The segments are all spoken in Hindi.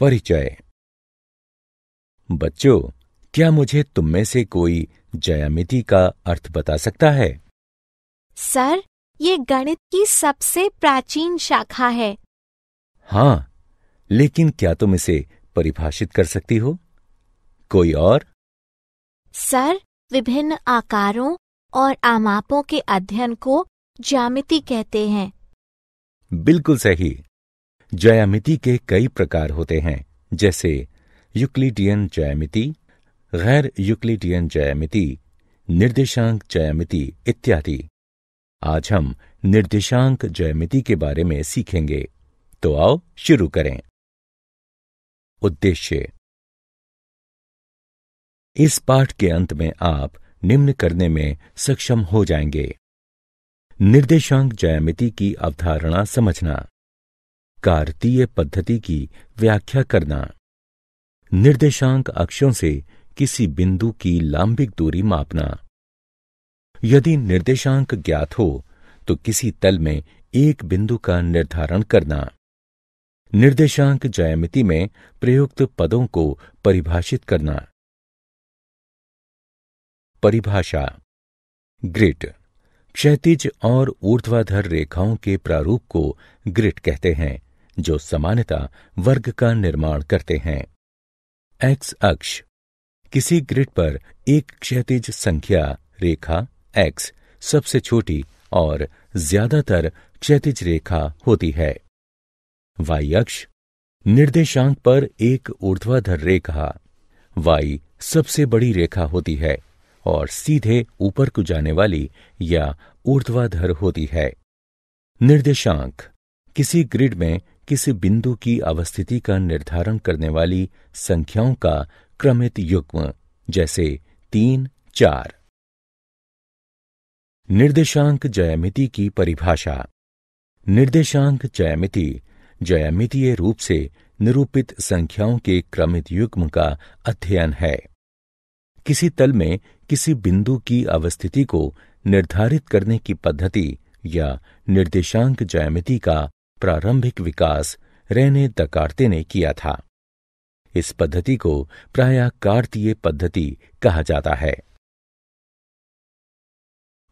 परिचय बच्चों क्या मुझे तुम में से कोई जयामिति का अर्थ बता सकता है सर ये गणित की सबसे प्राचीन शाखा है हाँ लेकिन क्या तुम इसे परिभाषित कर सकती हो कोई और सर विभिन्न आकारों और आमापों के अध्ययन को ज्यामिति कहते हैं बिल्कुल सही ज्यामिति के कई प्रकार होते हैं जैसे यूक्लिडियन ज्यामिति गैर यूक्लिडियन ज्यामिति निर्देशांक ज्यामिति इत्यादि आज हम निर्देशांक ज्यामिति के बारे में सीखेंगे तो आओ शुरू करें उद्देश्य इस पाठ के अंत में आप निम्न करने में सक्षम हो जाएंगे निर्देशांक ज्यामिति की अवधारणा समझना कार्तीय पद्धति की व्याख्या करना निर्देशांक अक्षों से किसी बिंदु की लांबिक दूरी मापना यदि निर्देशांक ज्ञात हो तो किसी तल में एक बिंदु का निर्धारण करना निर्देशांक जयमिति में प्रयुक्त पदों को परिभाषित करना परिभाषा ग्रिट क्षैतिज और ऊर्ध्वाधर रेखाओं के प्रारूप को ग्रिट कहते हैं जो सामान्यता वर्ग का निर्माण करते हैं एक्स अक्ष किसी ग्रिड पर एक क्षैतिज संख्या रेखा एक्स सबसे छोटी और ज्यादातर क्षैतिज रेखा होती है वाई अक्ष निर्देशांक पर एक ऊर्ध्वाधर रेखा वाई सबसे बड़ी रेखा होती है और सीधे ऊपर को जाने वाली या ऊर्ध्वाधर होती है निर्देशांक किसी ग्रिड में किसी बिंदु की अवस्थिति का निर्धारण करने वाली संख्याओं का क्रमित युग्म जैसे तीन चार निर्देशांक जयमिति की परिभाषा निर्देशांक जयमिति जयामितीय रूप से निरूपित संख्याओं के क्रमित युग्म का अध्ययन है किसी तल में किसी बिंदु की अवस्थिति को निर्धारित करने की पद्धति या निर्देशांक ज्यामिति का प्रारंभिक विकास रेने दकार्ते ने किया था इस पद्धति को प्राय कार्तीय पद्धति कहा जाता है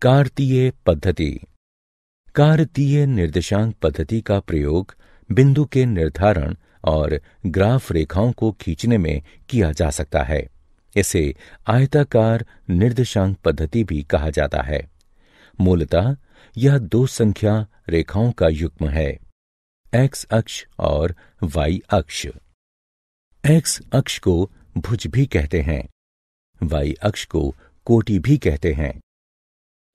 कार्तीय पद्धति कार्तीय निर्देशांक पद्धति का प्रयोग बिंदु के निर्धारण और ग्राफ रेखाओं को खींचने में किया जा सकता है इसे आयताकार निर्देशांक पद्धति भी कहा जाता है मूलतः यह दो संख्या रेखाओं का युग्म है एक्स अक्ष और वाई अक्ष एक्स अक्ष को भुज भी कहते हैं वाई अक्ष को कोटि भी कहते हैं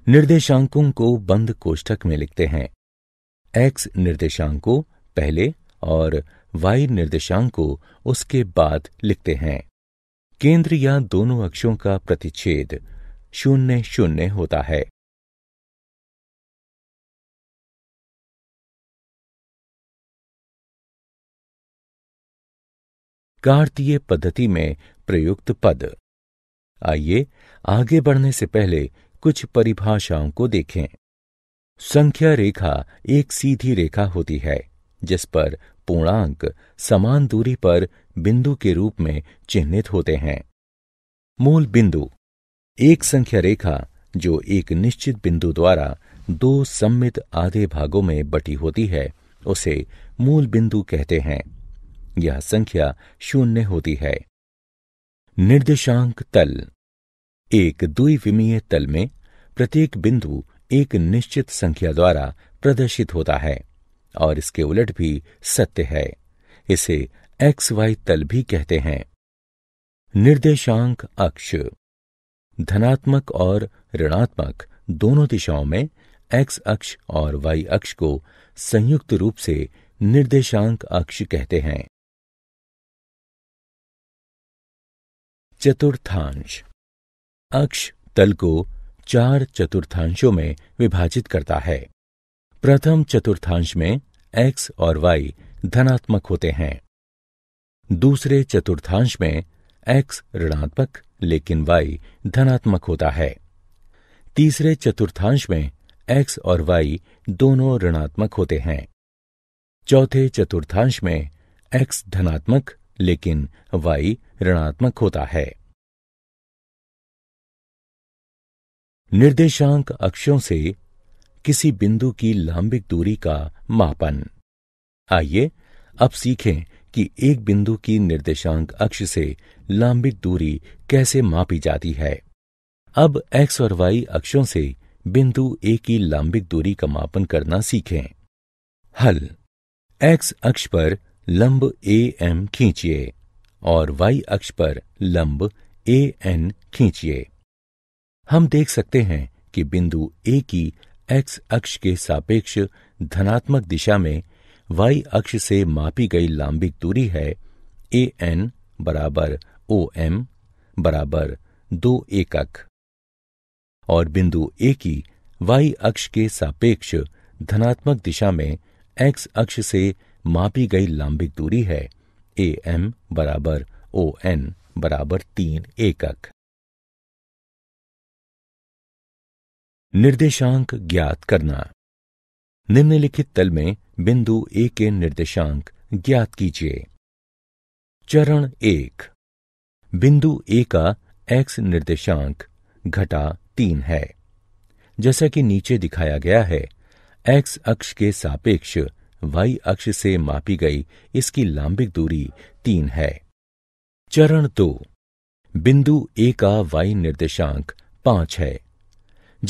निर्देशांकों को बंद कोष्ठक में लिखते हैं एक्स निर्देशांक को पहले और वाई निर्देशांक को उसके बाद लिखते हैं केंद्र या दोनों अक्षों का प्रतिच्छेद शून्य शून्य होता है कार्तीय पद्धति में प्रयुक्त पद आइए आगे बढ़ने से पहले कुछ परिभाषाओं को देखें संख्या रेखा एक सीधी रेखा होती है जिस पर पूर्णांक समान दूरी पर बिंदु के रूप में चिन्हित होते हैं मूल बिंदु एक संख्या रेखा जो एक निश्चित बिंदु द्वारा दो सम्मित आधे भागों में बटी होती है उसे मूल बिंदु कहते हैं यह संख्या शून्य होती है निर्देशांक तल एक द्विविमीय तल में प्रत्येक बिंदु एक निश्चित संख्या द्वारा प्रदर्शित होता है और इसके उलट भी सत्य है इसे एक्स वाई तल भी कहते हैं निर्देशांक अक्ष धनात्मक और ऋणात्मक दोनों दिशाओं में एक्स अक्ष और वाई अक्ष को संयुक्त रूप से निर्देशांक अक्ष कहते हैं चतुर्थांश अक्ष तल को चार चतुर्थांशों में विभाजित करता है प्रथम चतुर्थांश में एक्स और वाई धनात्मक होते हैं दूसरे चतुर्थांश में एक्स ऋणात्मक लेकिन वाई धनात्मक होता है तीसरे चतुर्थांश में एक्स और वाई दोनों ऋणात्मक होते हैं चौथे चतुर्थांश में एक्स धनात्मक लेकिन वाई ऋणात्मक होता है निर्देशांक अक्षों से किसी बिंदु की लांबिक दूरी का मापन आइए अब सीखें कि एक बिंदु की निर्देशांक अक्ष से लांबिक दूरी कैसे मापी जाती है अब x और y अक्षों से बिंदु ए की लांबिक दूरी का मापन करना सीखें हल x अक्ष पर लंब ए एम खींचिए और वाई अक्ष पर लंब ए एन खींचिए हम देख सकते हैं कि बिंदु ए की एक्स अक्ष के सापेक्ष धनात्मक दिशा में वाई अक्ष से मापी गई लांबिक दूरी है ए एन बराबर ओ एम बराबर दो एकक और बिंदु ए की वाई अक्ष के सापेक्ष धनात्मक दिशा में एक्स अक्ष से मापी गई लांबिक दूरी है ए एम बराबर ओ एन बराबर तीन एकक निर्देशांक ज्ञात करना निम्नलिखित तल में बिंदु ए के निर्देशांक ज्ञात कीजिए चरण एक बिंदु ए का एक्स निर्देशांक घटा तीन है जैसा कि नीचे दिखाया गया है एक्स अक्ष के सापेक्ष वाई अक्ष से मापी गई इसकी लांबिक दूरी तीन है चरण दो बिंदु ए का वाई निर्देशांक पांच है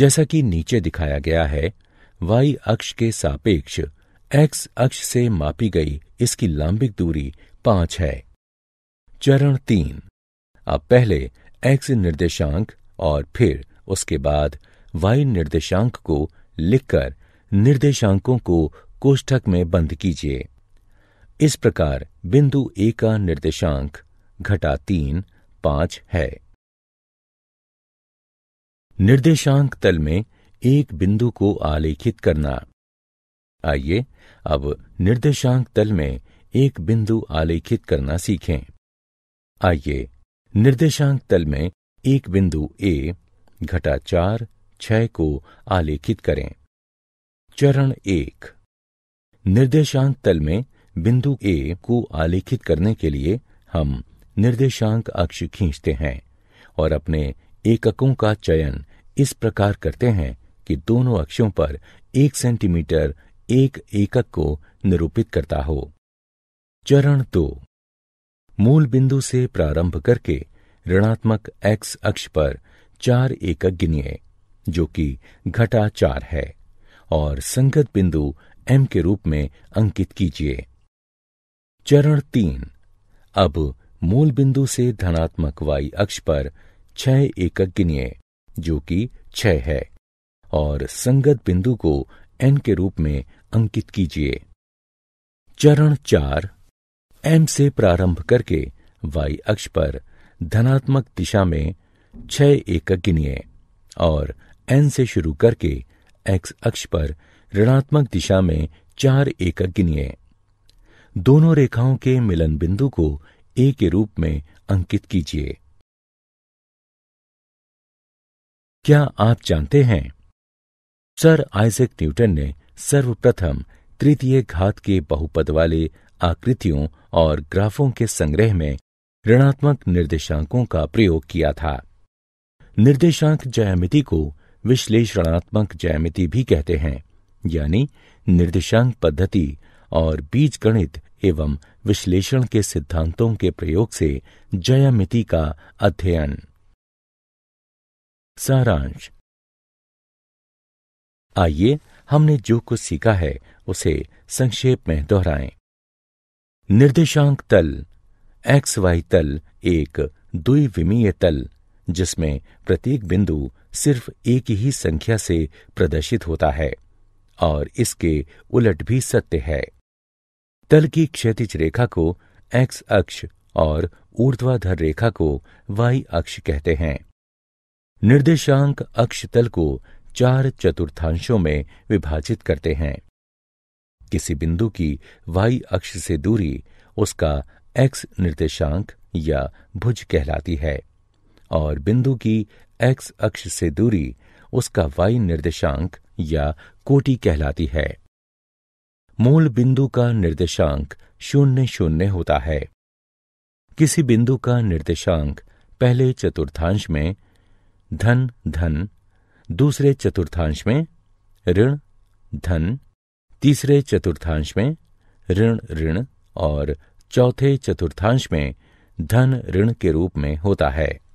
जैसा कि नीचे दिखाया गया है वाई अक्ष के सापेक्ष एक्स अक्ष से मापी गई इसकी लांबिक दूरी पांच है चरण तीन अब पहले एक्स निर्देशांक और फिर उसके बाद वाई निर्देशांक को लिखकर निर्देशांकों को कोष्ठक में बंद कीजिए इस प्रकार बिंदु ए का निर्देशांक घटा तीन पांच है निर्देशांक तल में एक बिंदु को आलेखित करना आइए अब निर्देशांक तल में एक बिंदु आलेखित करना सीखें आइए निर्देशांक तल में एक बिंदु ए घटा चार छह को आलेखित करें चरण एक निर्देशांक तल में बिंदु ए को आलेखित करने के लिए हम निर्देशांक अक्ष खींचते हैं और अपने एककों का चयन इस प्रकार करते हैं कि दोनों अक्षों पर एक सेंटीमीटर एक एकक को निरूपित करता हो चरण दो मूल बिंदु से प्रारंभ करके ऋणात्मक एक्स अक्ष पर चार एकक गिनिए जो कि घटा चार है और संगत बिंदु एम के रूप में अंकित कीजिए चरण तीन अब मूल बिंदु से धनात्मक वाई अक्ष पर छह एकक गिनिए जो कि छह है और संगत बिंदु को एन के रूप में अंकित कीजिए चरण चार एम से प्रारंभ करके वाई अक्ष पर धनात्मक दिशा में छह एकक गिनिए और एन से शुरू करके एक्स अक्ष पर ऋणात्मक दिशा में चार एकक गिनिए दोनों रेखाओं के मिलन बिंदु को ए के रूप में अंकित कीजिए क्या आप जानते हैं सर आइजक न्यूटन ने सर्वप्रथम तृतीय घात के बहुपद वाले आकृतियों और ग्राफों के संग्रह में ऋणात्मक निर्देशांकों का प्रयोग किया था निर्देशांक जयामिति को विश्लेषणात्मक जयामिति भी कहते हैं यानी निर्देशांक पद्धति और बीज गणित एवं विश्लेषण के सिद्धांतों के प्रयोग से जयामिति का अध्ययन सारांश आइए हमने जो कुछ सीखा है उसे संक्षेप में दोहराएं। निर्देशांक तल एक्स वाई तल एक द्विविमीय तल जिसमें प्रत्येक बिंदु सिर्फ एक ही संख्या से प्रदर्शित होता है और इसके उलट भी सत्य है तल की क्षैतिज रेखा को एक्स अक्ष और ऊर्ध्वाधर रेखा को वाई अक्ष कहते हैं निर्देशांक अक्ष तल को चार चतुर्थांशों में विभाजित करते हैं किसी बिंदु की वाई अक्ष से दूरी उसका एक्स निर्देशांक या भुज कहलाती है और बिंदु की एक्स अक्ष से दूरी उसका वाई निर्देशांक या कोटि कहलाती है मूल बिंदु का निर्देशांक शून्य शून्य होता है किसी बिंदु का निर्देशांक पहले चतुर्थांश में धन धन दूसरे चतुर्थांश में ऋण धन तीसरे चतुर्थांश में ऋण ऋण और चौथे चतुर्थांश में धन ऋण के रूप में होता है